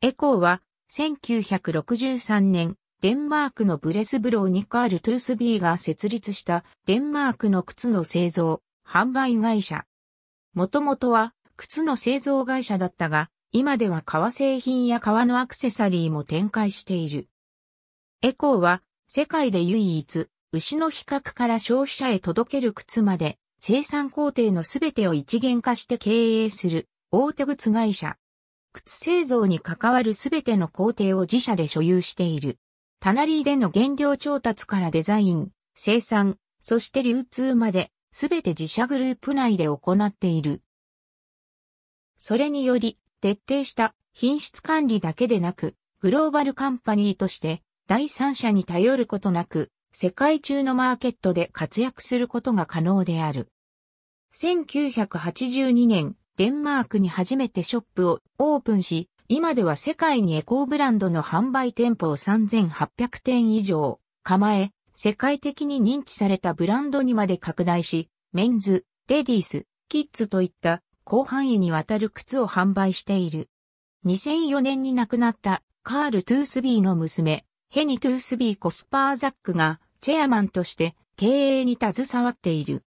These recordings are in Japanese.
エコーは、1963年、デンマークのブレスブローにカール・トゥースビーが設立したデンマークの靴の製造、販売会社。もともとは靴の製造会社だったが、今では革製品や革のアクセサリーも展開している。エコーは世界で唯一、牛の比較から消費者へ届ける靴まで生産工程のすべてを一元化して経営する大手靴会社。靴製造に関わるすべての工程を自社で所有している。タナリーでの原料調達からデザイン、生産、そして流通まで、すべて自社グループ内で行っている。それにより、徹底した品質管理だけでなく、グローバルカンパニーとして第三者に頼ることなく、世界中のマーケットで活躍することが可能である。1982年、デンマークに初めてショップをオープンし、今では世界にエコーブランドの販売店舗を3800店以上構え、世界的に認知されたブランドにまで拡大し、メンズ、レディース、キッズといった広範囲にわたる靴を販売している。2004年に亡くなったカール・トゥースビーの娘、ヘニ・トゥースビー・コスパーザックがチェアマンとして経営に携わっている。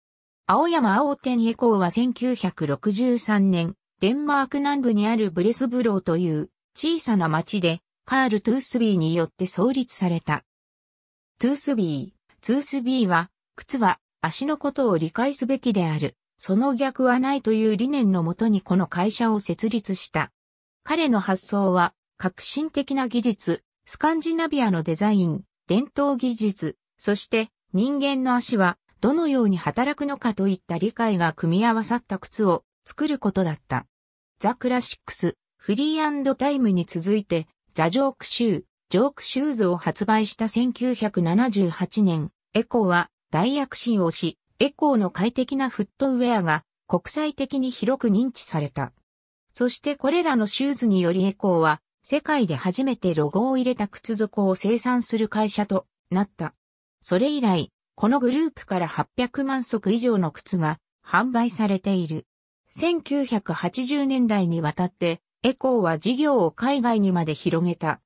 青山青天エコーは1963年、デンマーク南部にあるブレスブローという小さな町で、カール・トゥースビーによって創立された。トゥースビー、トゥースビーは、靴は足のことを理解すべきである。その逆はないという理念のもとにこの会社を設立した。彼の発想は、革新的な技術、スカンジナビアのデザイン、伝統技術、そして人間の足はどのように働くのかといった理解が組み合わさった靴を作ることだった。ザ・クラシックス、フリータイムに続いて、ザ・ジョークシュー、ジョークシューズを発売した1978年、エコーは大躍進をし、エコーの快適なフットウェアが国際的に広く認知された。そしてこれらのシューズによりエコーは世界で初めてロゴを入れた靴底を生産する会社となった。それ以来、このグループから800万足以上の靴が販売されている。1980年代にわたって、エコーは事業を海外にまで広げた。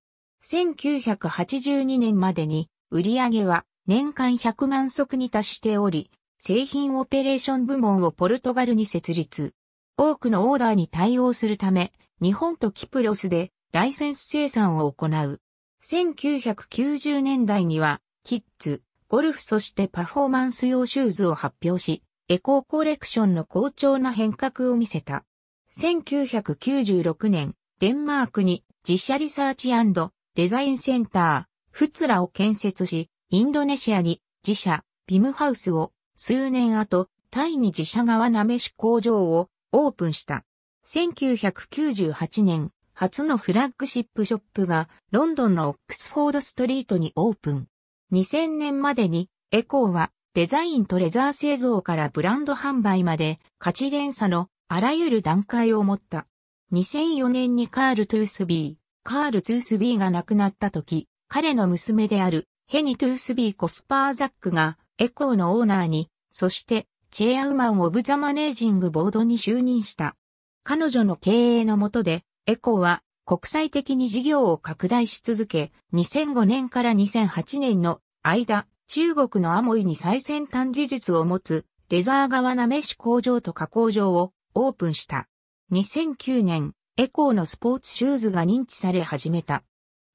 1982年までに売上は年間100万足に達しており、製品オペレーション部門をポルトガルに設立。多くのオーダーに対応するため、日本とキプロスでライセンス生産を行う。1990年代には、キッズ、ゴルフそしてパフォーマンス用シューズを発表し、エコーコレクションの好調な変革を見せた。1996年、デンマークに自社リサーチデザインセンター、フツラを建設し、インドネシアに自社、ビムハウスを数年後、タイに自社側なめし工場をオープンした。1998年、初のフラッグシップショップがロンドンのオックスフォードストリートにオープン。2000年までに、エコーはデザインとレザー製造からブランド販売まで価値連鎖のあらゆる段階を持った。2004年にカール・トゥースビー、カール・トゥースビーが亡くなった時、彼の娘であるヘニ・トゥースビー・コスパーザックがエコーのオーナーに、そしてチェアウマン・オブ・ザ・マネージング・ボードに就任した。彼女の経営のもとで、エコーは国際的に事業を拡大し続け、2005年から2008年の間、中国のアモイに最先端技術を持つレザー側なメッシュ工場と加工場をオープンした。2009年、エコーのスポーツシューズが認知され始めた。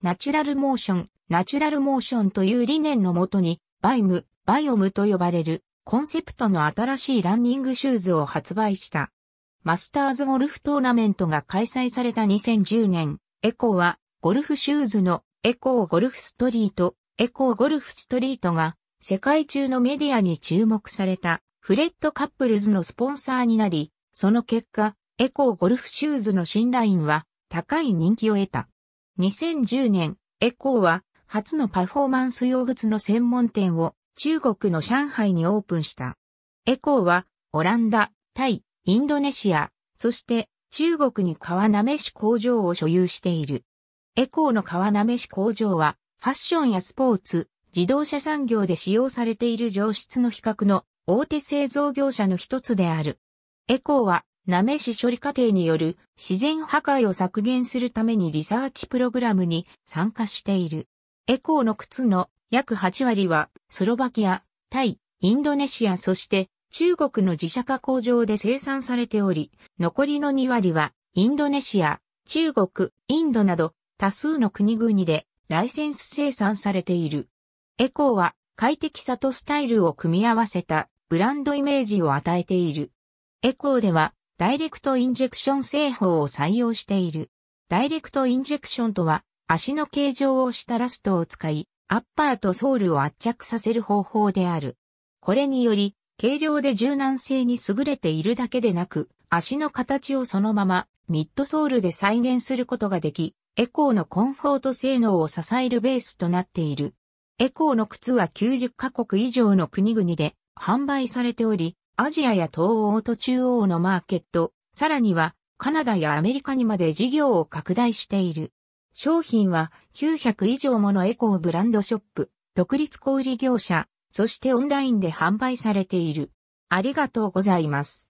ナチュラルモーション、ナチュラルモーションという理念のもとに、バイム、バイオムと呼ばれるコンセプトの新しいランニングシューズを発売した。マスターズゴルフトーナメントが開催された2010年、エコーはゴルフシューズのエコーゴルフストリートエコーゴルフストリートが世界中のメディアに注目されたフレッドカップルズのスポンサーになり、その結果、エコーゴルフシューズの新ラインは高い人気を得た。2010年、エコーは初のパフォーマンス用靴の専門店を中国の上海にオープンした。エコーはオランダ、タイ、インドネシア、そして中国に川なめし工場を所有している。エコーの川なめし工場はファッションやスポーツ、自動車産業で使用されている上質の比較の大手製造業者の一つである。エコーは、なめし処理過程による自然破壊を削減するためにリサーチプログラムに参加している。エコーの靴の約8割はスロバキア、タイ、インドネシアそして中国の自社加工場で生産されており、残りの2割はインドネシア、中国、インドなど多数の国々でライセンス生産されている。エコーは快適さとスタイルを組み合わせたブランドイメージを与えている。エコーではダイレクトインジェクション製法を採用している。ダイレクトインジェクションとは足の形状をしたラストを使い、アッパーとソールを圧着させる方法である。これにより、軽量で柔軟性に優れているだけでなく、足の形をそのままミッドソールで再現することができ、エコーのコンフォート性能を支えるベースとなっている。エコーの靴は90カ国以上の国々で販売されており、アジアや東欧と中央のマーケット、さらにはカナダやアメリカにまで事業を拡大している。商品は900以上ものエコーブランドショップ、独立小売業者、そしてオンラインで販売されている。ありがとうございます。